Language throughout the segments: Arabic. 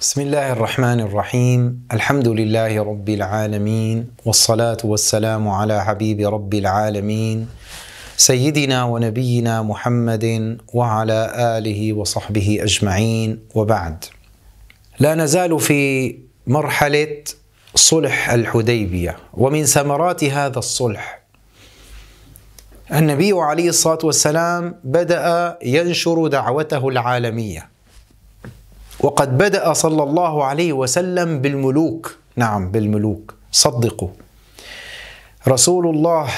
بسم الله الرحمن الرحيم الحمد لله رب العالمين والصلاه والسلام على حبيب رب العالمين سيدنا ونبينا محمد وعلى اله وصحبه اجمعين وبعد لا نزال في مرحله صلح الحديبيه ومن ثمرات هذا الصلح النبي عليه الصلاه والسلام بدا ينشر دعوته العالميه وقد بدأ صلى الله عليه وسلم بالملوك نعم بالملوك صدقوا رسول الله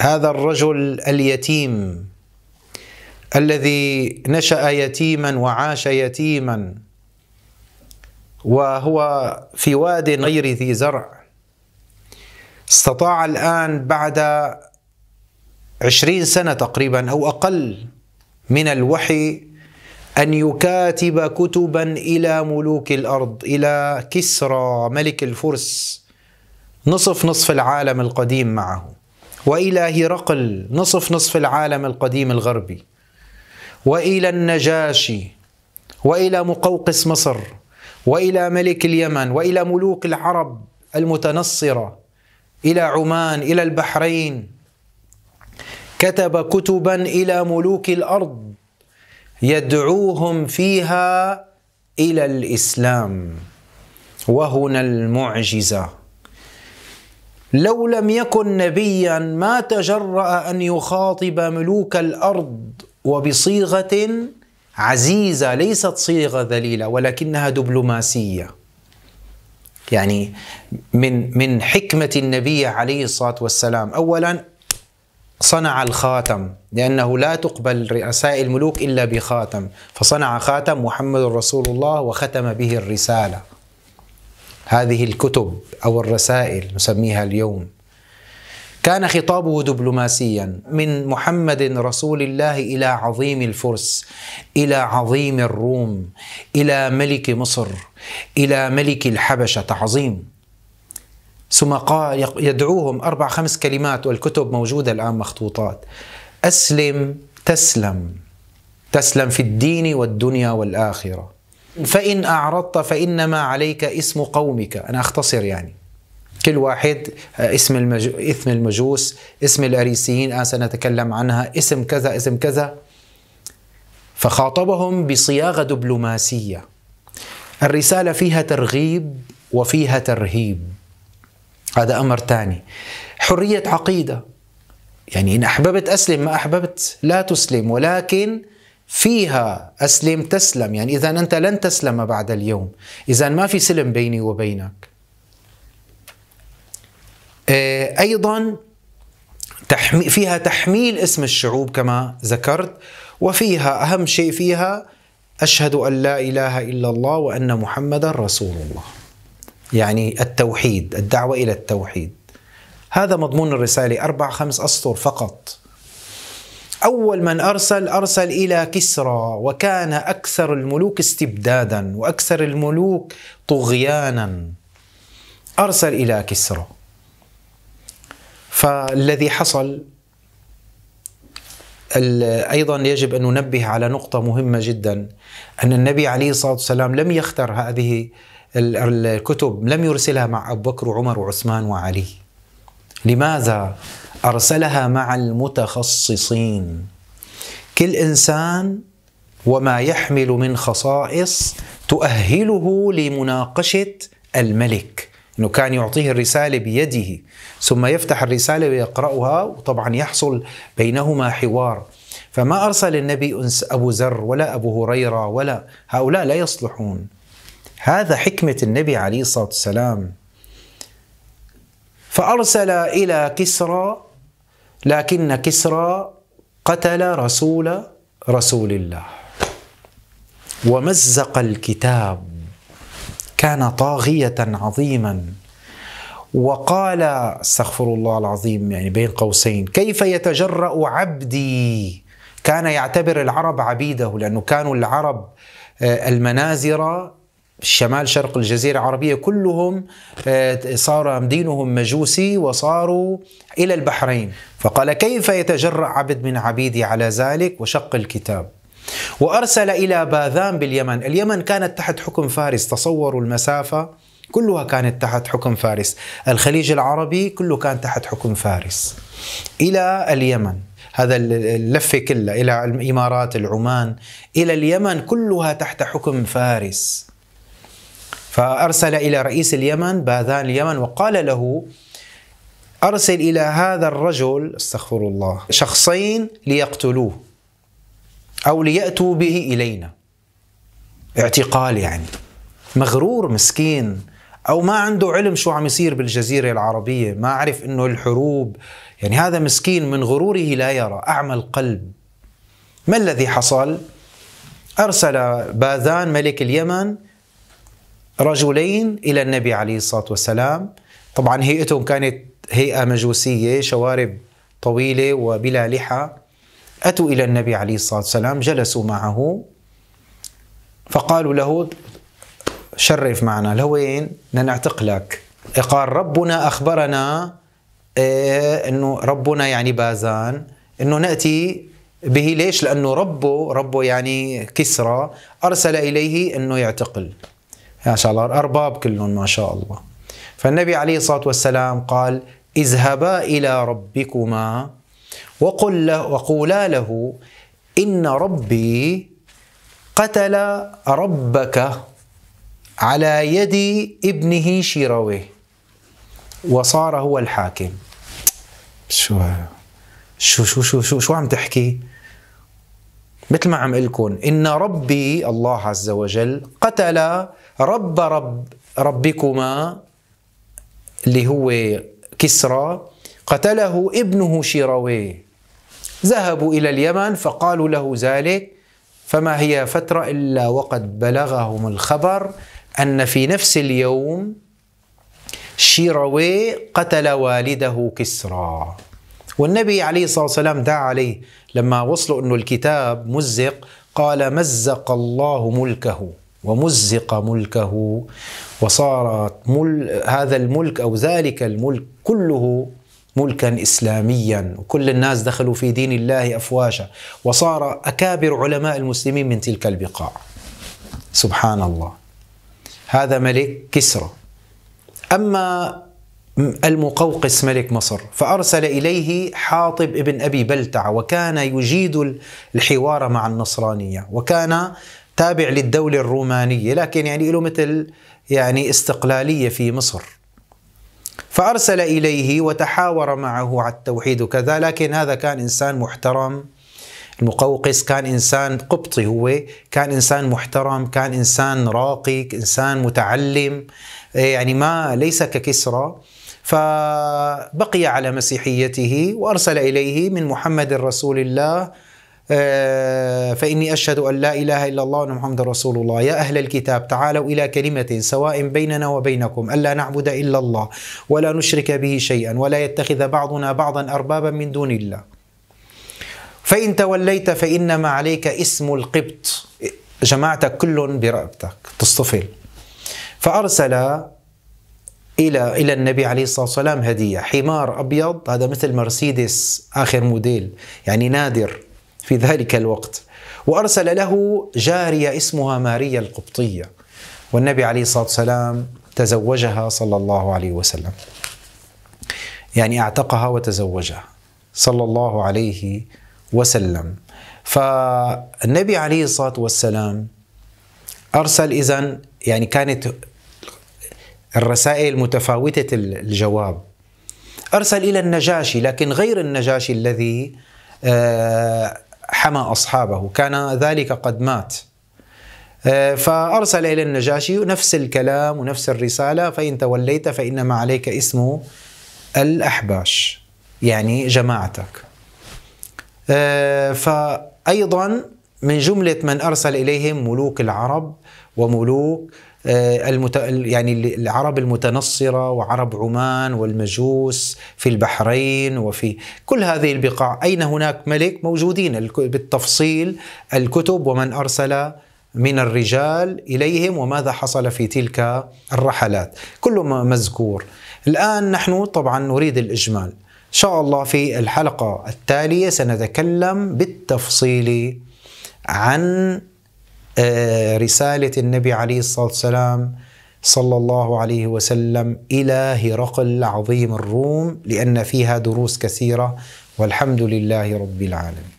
هذا الرجل اليتيم الذي نشأ يتيما وعاش يتيما وهو في واد غير ذي زرع استطاع الآن بعد عشرين سنة تقريبا أو أقل من الوحي أن يكاتب كتبا إلى ملوك الأرض إلى كسرى ملك الفرس نصف نصف العالم القديم معه والى هرقل نصف نصف العالم القديم الغربي والى النجاشي والى مقوقس مصر والى ملك اليمن والى ملوك العرب المتنصره الى عمان الى البحرين كتب كتبا الى ملوك الارض يدعوهم فيها الى الاسلام وهنا المعجزه لو لم يكن نبيا ما تجرا ان يخاطب ملوك الارض وبصيغه عزيزه ليست صيغه ذليله ولكنها دبلوماسيه يعني من من حكمه النبي عليه الصلاه والسلام اولا صنع الخاتم لأنه لا تقبل رؤساء الملوك إلا بخاتم فصنع خاتم محمد رسول الله وختم به الرسالة هذه الكتب أو الرسائل نسميها اليوم كان خطابه دبلوماسيا من محمد رسول الله الى عظيم الفرس الى عظيم الروم الى ملك مصر الى ملك الحبشه تعظيم ثم قال يدعوهم أربع خمس كلمات والكتب موجودة الآن مخطوطات أسلم تسلم تسلم في الدين والدنيا والآخرة فإن أعرضت فإنما عليك اسم قومك أنا أختصر يعني كل واحد آه، اسم المجو... اسم المجوس اسم الأريسيين الآن آه، سنتكلم عنها اسم كذا اسم كذا فخاطبهم بصياغة دبلوماسية الرسالة فيها ترغيب وفيها ترهيب هذا أمر ثاني حرية عقيدة يعني إن أحببت أسلم ما أحببت لا تسلم ولكن فيها أسلم تسلم يعني إذا أنت لن تسلم بعد اليوم إذا ما في سلم بيني وبينك آه، أيضا فيها تحميل اسم الشعوب كما ذكرت وفيها أهم شيء فيها أشهد أن لا إله إلا الله وأن محمدا رسول الله يعني التوحيد الدعوة إلى التوحيد هذا مضمون الرسالة أربع خمس أسطر فقط أول من أرسل أرسل إلى كسرى وكان أكثر الملوك استبدادا وأكثر الملوك طغيانا أرسل إلى كسرى فالذي حصل أيضا يجب أن ننبه على نقطة مهمة جدا أن النبي عليه الصلاة والسلام لم يختر هذه الكتب لم يرسلها مع أبو بكر وعمر وعثمان وعلي لماذا أرسلها مع المتخصصين كل إنسان وما يحمل من خصائص تؤهله لمناقشة الملك انه كان يعطيه الرساله بيده ثم يفتح الرساله ويقراها وطبعا يحصل بينهما حوار فما ارسل النبي ابو ذر ولا ابو هريره ولا هؤلاء لا يصلحون هذا حكمة النبي عليه الصلاة والسلام فأرسل إلى كسرى لكن كسرى قتل رسول رسول الله ومزق الكتاب كان طاغية عظيما وقال استغفر الله العظيم يعني بين قوسين كيف يتجرأ عبدي كان يعتبر العرب عبيده لأنه كانوا العرب آه، المنازرة شمال شرق الجزيرة العربية كلهم آه، صار دينهم مجوسي وصاروا إلى البحرين فقال كيف يتجرأ عبد من عبيدي على ذلك وشق الكتاب وأرسل إلى باذان باليمن اليمن كانت تحت حكم فارس تصوروا المسافة كلها كانت تحت حكم فارس الخليج العربي كله كان تحت حكم فارس إلى اليمن هذا اللفة كلها إلى الإمارات العمان إلى اليمن كلها تحت حكم فارس فأرسل إلى رئيس اليمن باذان اليمن وقال له أرسل إلى هذا الرجل استغفر الله شخصين ليقتلوه أو ليأتوا به إلينا اعتقال يعني مغرور مسكين أو ما عنده علم شو عم يصير بالجزيرة العربية ما عرف أنه الحروب يعني هذا مسكين من غروره لا يرى أعمى القلب ما الذي حصل؟ أرسل باذان ملك اليمن رجلين الى النبي عليه الصلاه والسلام طبعا هيئتهم كانت هيئه مجوسيه شوارب طويله وبلا لحى اتوا الى النبي عليه الصلاه والسلام جلسوا معه فقالوا له شرف معنا لوين بدنا لك قال ربنا اخبرنا آه، انه ربنا يعني بازان انه ناتي به ليش لانه ربه ربه يعني كسرى ارسل اليه انه يعتقل يا شاء الله أرباب كلهم ما شاء الله فالنبي عليه الصلاة والسلام قال اذهبا إلى ربكما وقل له وقولا له إن ربي قتل ربك على يد ابنه شيرويه وصار هو الحاكم شو شو شو شو شو, شو عم تحكي؟ مثل ما عم قلكم إن ربي الله عز وجل قتل رب رب ربكما اللي هو كسرى قتله ابنه شيراويه ذهبوا إلى اليمن فقالوا له ذلك فما هي فترة إلا وقد بلغهم الخبر أن في نفس اليوم شيراوي قتل والده كسرى والنبي عليه الصلاة والسلام دعا عليه لما وصلوا أنه الكتاب مزق قال مزق الله ملكه ومزق ملكه وصارت مل هذا الملك او ذلك الملك كله ملكا اسلاميا وكل الناس دخلوا في دين الله افواجا وصار اكابر علماء المسلمين من تلك البقاع سبحان الله هذا ملك كسرى اما المقوقس ملك مصر فارسل اليه حاطب ابن ابي بلتع وكان يجيد الحوار مع النصرانيه وكان تابع للدولة الرومانية لكن يعني له مثل يعني استقلالية في مصر فأرسل إليه وتحاور معه على التوحيد وكذا لكن هذا كان إنسان محترم المقوقس كان إنسان قبطي هو كان إنسان محترم كان إنسان راقي إنسان متعلم يعني ما ليس ككسرى فبقي على مسيحيته وأرسل إليه من محمد رسول الله آه، فإني أشهد أن لا إله إلا الله وأن محمد رسول الله يا أهل الكتاب تعالوا إلى كلمة سواء بيننا وبينكم ألا نعبد إلا الله ولا نشرك به شيئا ولا يتخذ بعضنا بعضا أربابا من دون الله فإن توليت فإنما عليك اسم القبط جماعتك كلهم برقبتك تصطفل فأرسل إلى إلى النبي عليه الصلاة والسلام هدية حمار أبيض هذا مثل مرسيدس آخر موديل يعني نادر في ذلك الوقت وأرسل له جارية اسمها ماريا القبطية والنبي عليه الصلاة والسلام تزوجها صلى الله عليه وسلم يعني اعتقها وتزوجها صلى الله عليه وسلم فالنبي عليه الصلاة والسلام أرسل إذا يعني كانت الرسائل متفاوتة الجواب أرسل إلى النجاشي لكن غير النجاشي الذي آه حمى أصحابه كان ذلك قد مات آه، فأرسل إلى النجاشي نفس الكلام ونفس الرسالة فإن توليت فإنما عليك اسم الأحباش يعني جماعتك آه، فأيضا من جملة من أرسل إليهم ملوك العرب وملوك آه، المت... يعني العرب المتنصرة وعرب عمان والمجوس في البحرين وفي كل هذه البقاع أين هناك ملك موجودين بالتفصيل الكتب ومن أرسل من الرجال إليهم وماذا حصل في تلك الرحلات كل ما مذكور الآن نحن طبعا نريد الإجمال إن شاء الله في الحلقة التالية سنتكلم بالتفصيل عن آه، رسالة النبي عليه الصلاة والسلام صلى الله عليه وسلم إلى هرقل عظيم الروم لأن فيها دروس كثيرة والحمد لله رب العالمين